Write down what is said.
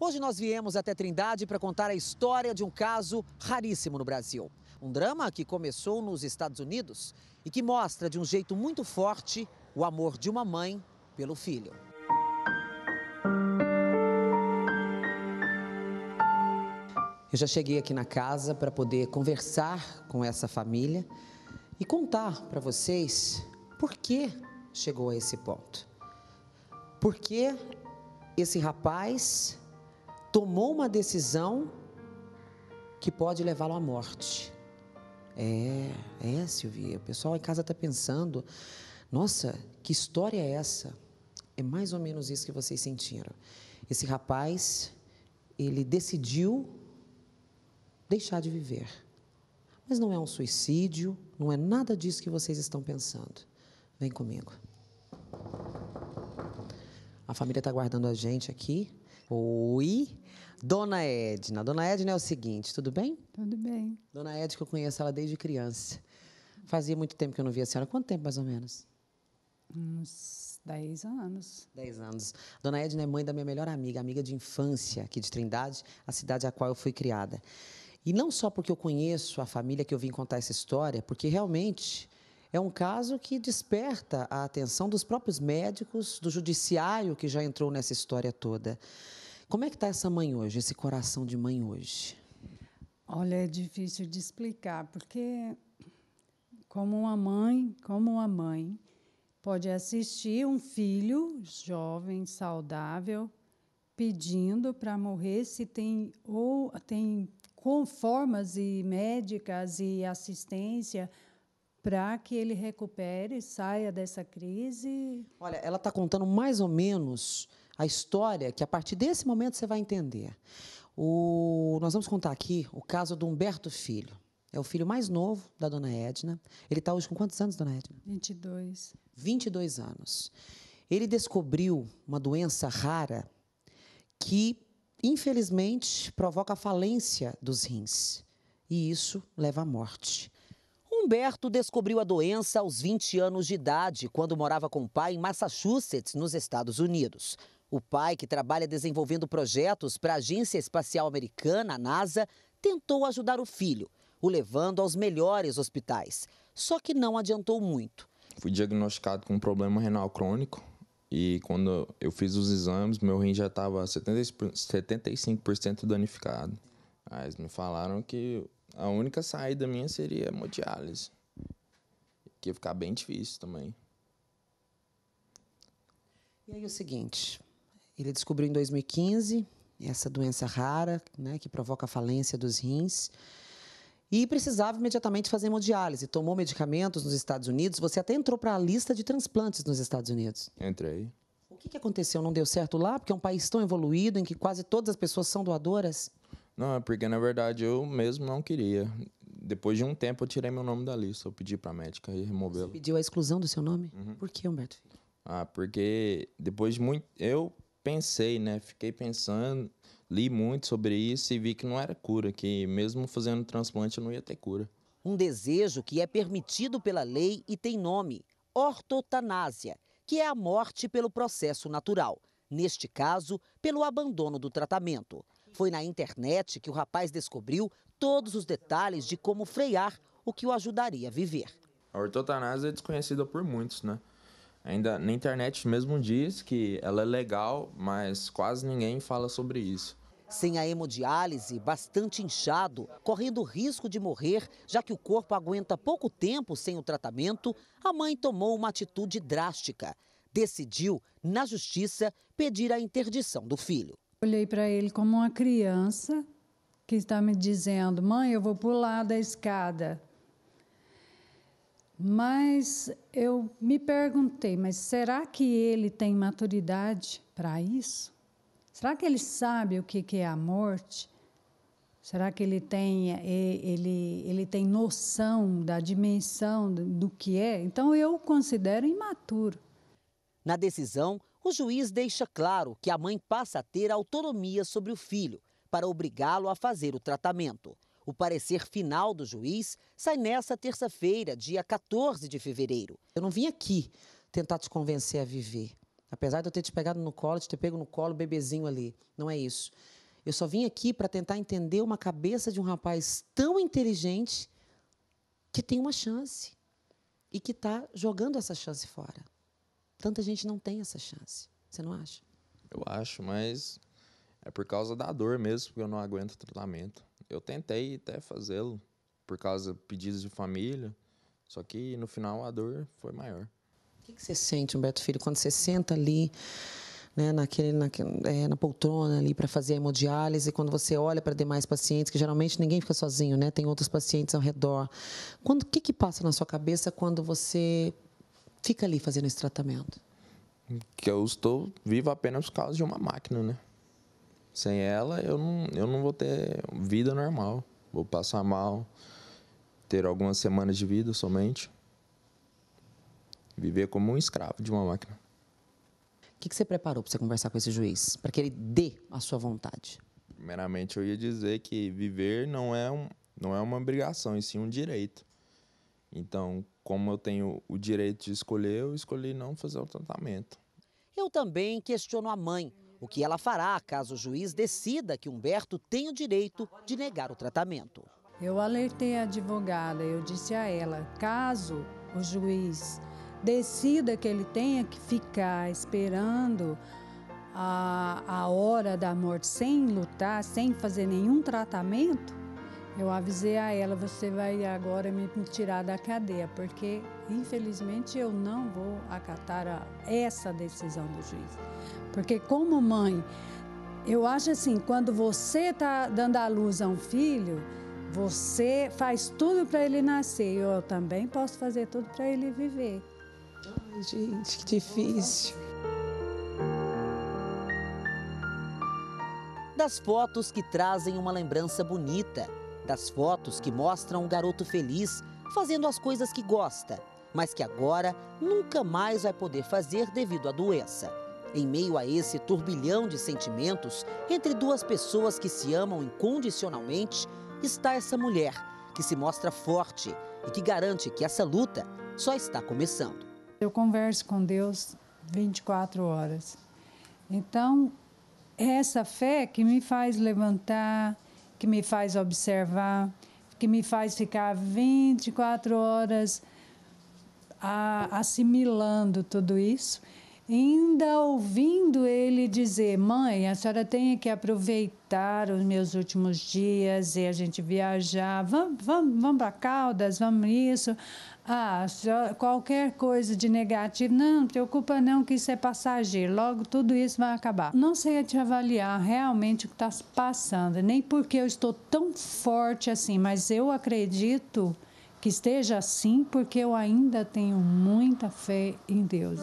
Hoje nós viemos até Trindade para contar a história de um caso raríssimo no Brasil. Um drama que começou nos Estados Unidos e que mostra de um jeito muito forte o amor de uma mãe pelo filho. Eu já cheguei aqui na casa para poder conversar com essa família e contar para vocês por que chegou a esse ponto. Por que esse rapaz tomou uma decisão que pode levá-lo à morte. É, é, Silvia. O pessoal em casa está pensando: nossa, que história é essa? É mais ou menos isso que vocês sentiram. Esse rapaz, ele decidiu deixar de viver. Mas não é um suicídio, não é nada disso que vocês estão pensando. Vem comigo. A família está guardando a gente aqui. Oi. Dona Edna. Dona Edna é o seguinte, tudo bem? Tudo bem. Dona Edna, que eu conheço ela desde criança. Fazia muito tempo que eu não via a senhora. Quanto tempo, mais ou menos? Uns 10 anos. 10 anos. Dona Edna é mãe da minha melhor amiga, amiga de infância aqui de Trindade, a cidade a qual eu fui criada. E não só porque eu conheço a família que eu vim contar essa história, porque realmente é um caso que desperta a atenção dos próprios médicos, do judiciário que já entrou nessa história toda. Como é que está essa mãe hoje, esse coração de mãe hoje? Olha, é difícil de explicar, porque como uma mãe, como uma mãe pode assistir um filho jovem, saudável, pedindo para morrer se tem ou tem com formas e médicas e assistência para que ele recupere, saia dessa crise. Olha, ela está contando mais ou menos a história que a partir desse momento você vai entender. O, nós vamos contar aqui o caso do Humberto Filho. É o filho mais novo da dona Edna. Ele está hoje com quantos anos, dona Edna? 22. 22 anos. Ele descobriu uma doença rara que, infelizmente, provoca a falência dos rins. E isso leva à morte. Humberto descobriu a doença aos 20 anos de idade, quando morava com o pai em Massachusetts, nos Estados Unidos. O pai, que trabalha desenvolvendo projetos para a Agência Espacial Americana, a NASA, tentou ajudar o filho, o levando aos melhores hospitais. Só que não adiantou muito. Fui diagnosticado com um problema renal crônico e quando eu fiz os exames, meu rim já estava 75% danificado. Mas me falaram que a única saída minha seria hemodiálise, que ia ficar bem difícil também. E aí o seguinte, ele descobriu em 2015 essa doença rara, né, que provoca a falência dos rins. E precisava imediatamente fazer hemodiálise. Tomou medicamentos nos Estados Unidos. Você até entrou para a lista de transplantes nos Estados Unidos. Entrei. O que, que aconteceu? Não deu certo lá? Porque é um país tão evoluído em que quase todas as pessoas são doadoras? Não, é porque na verdade eu mesmo não queria. Depois de um tempo eu tirei meu nome da lista. Eu pedi para a médica e removê-lo. Você pediu a exclusão do seu nome? Uhum. Por que, Humberto? Ah, porque depois de muito. Eu pensei, né? Fiquei pensando, li muito sobre isso e vi que não era cura, que mesmo fazendo transplante não ia ter cura. Um desejo que é permitido pela lei e tem nome: ortotanásia, que é a morte pelo processo natural, neste caso, pelo abandono do tratamento. Foi na internet que o rapaz descobriu todos os detalhes de como frear o que o ajudaria a viver. A ortotanásia é desconhecida por muitos, né? Ainda na internet mesmo diz que ela é legal, mas quase ninguém fala sobre isso. Sem a hemodiálise, bastante inchado, correndo risco de morrer, já que o corpo aguenta pouco tempo sem o tratamento, a mãe tomou uma atitude drástica. Decidiu, na justiça, pedir a interdição do filho. Olhei para ele como uma criança que está me dizendo: mãe, eu vou pular da escada. Mas eu me perguntei, mas será que ele tem maturidade para isso? Será que ele sabe o que é a morte? Será que ele tem, é, ele, ele tem noção da dimensão do que é? Então eu considero imaturo. Na decisão, o juiz deixa claro que a mãe passa a ter autonomia sobre o filho para obrigá-lo a fazer o tratamento. O parecer final do juiz sai nesta terça-feira, dia 14 de fevereiro. Eu não vim aqui tentar te convencer a viver. Apesar de eu ter te pegado no colo, te ter pego no colo, bebezinho ali. Não é isso. Eu só vim aqui para tentar entender uma cabeça de um rapaz tão inteligente que tem uma chance e que está jogando essa chance fora. Tanta gente não tem essa chance. Você não acha? Eu acho, mas é por causa da dor mesmo, porque eu não aguento o tratamento eu tentei até fazê-lo por causa de pedidos de família, só que no final a dor foi maior. O que, que você sente, Humberto Filho, quando você senta ali né, naquele, naquele é, na poltrona ali para fazer a hemodiálise, quando você olha para demais pacientes, que geralmente ninguém fica sozinho, né? Tem outros pacientes ao redor. Quando que que passa na sua cabeça quando você fica ali fazendo esse tratamento? Que eu estou vivo apenas por causa de uma máquina, né? Sem ela, eu não, eu não vou ter vida normal. Vou passar mal, ter algumas semanas de vida somente. Viver como um escravo de uma máquina. O que, que você preparou para você conversar com esse juiz? Para que ele dê a sua vontade? Primeiramente, eu ia dizer que viver não é, um, não é uma obrigação, e sim um direito. Então, como eu tenho o direito de escolher, eu escolhi não fazer o tratamento. Eu também questiono a mãe o que ela fará caso o juiz decida que Humberto tem o direito de negar o tratamento. Eu alertei a advogada, eu disse a ela: caso o juiz decida que ele tenha que ficar esperando a, a hora da morte sem lutar, sem fazer nenhum tratamento, eu avisei a ela, você vai agora me tirar da cadeia, porque infelizmente eu não vou acatar a, essa decisão do juiz. Porque como mãe, eu acho assim, quando você está dando à luz a um filho, você faz tudo para ele nascer. Eu também posso fazer tudo para ele viver. Ai, gente, que difícil. Das fotos que trazem uma lembrança bonita das fotos que mostram um garoto feliz fazendo as coisas que gosta, mas que agora nunca mais vai poder fazer devido à doença. Em meio a esse turbilhão de sentimentos entre duas pessoas que se amam incondicionalmente, está essa mulher que se mostra forte e que garante que essa luta só está começando. Eu converso com Deus 24 horas. Então, é essa fé que me faz levantar, que me faz observar, que me faz ficar 24 horas a, assimilando tudo isso ainda ouvindo ele dizer: Mãe, a senhora tem que aproveitar os meus últimos dias e a gente viajar, vamos, vamos, vamos para Caldas, vamos isso. Ah, qualquer coisa de negativo, não, preocupa não que isso é passageiro, logo tudo isso vai acabar. Não sei te avaliar realmente o que está passando, nem porque eu estou tão forte assim, mas eu acredito que esteja assim, porque eu ainda tenho muita fé em Deus.